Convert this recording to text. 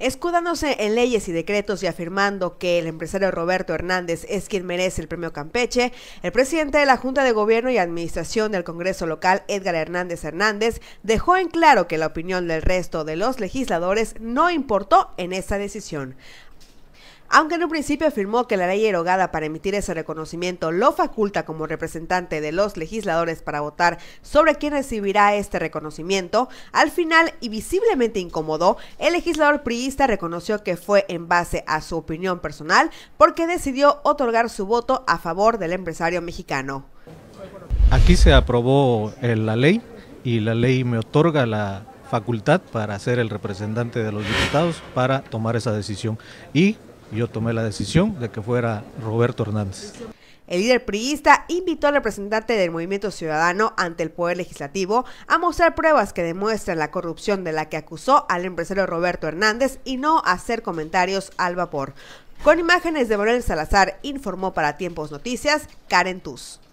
Escudándose en leyes y decretos y afirmando que el empresario Roberto Hernández es quien merece el premio Campeche, el presidente de la Junta de Gobierno y Administración del Congreso Local, Edgar Hernández Hernández, dejó en claro que la opinión del resto de los legisladores no importó en esta decisión. Aunque en un principio afirmó que la ley erogada para emitir ese reconocimiento lo faculta como representante de los legisladores para votar sobre quién recibirá este reconocimiento, al final y visiblemente incómodo, el legislador priista reconoció que fue en base a su opinión personal porque decidió otorgar su voto a favor del empresario mexicano. Aquí se aprobó eh, la ley y la ley me otorga la facultad para ser el representante de los diputados para tomar esa decisión y yo tomé la decisión de que fuera Roberto Hernández. El líder priista invitó al representante del Movimiento Ciudadano ante el Poder Legislativo a mostrar pruebas que demuestran la corrupción de la que acusó al empresario Roberto Hernández y no hacer comentarios al vapor. Con imágenes de Manuel Salazar, informó para Tiempos Noticias Karen Tuz.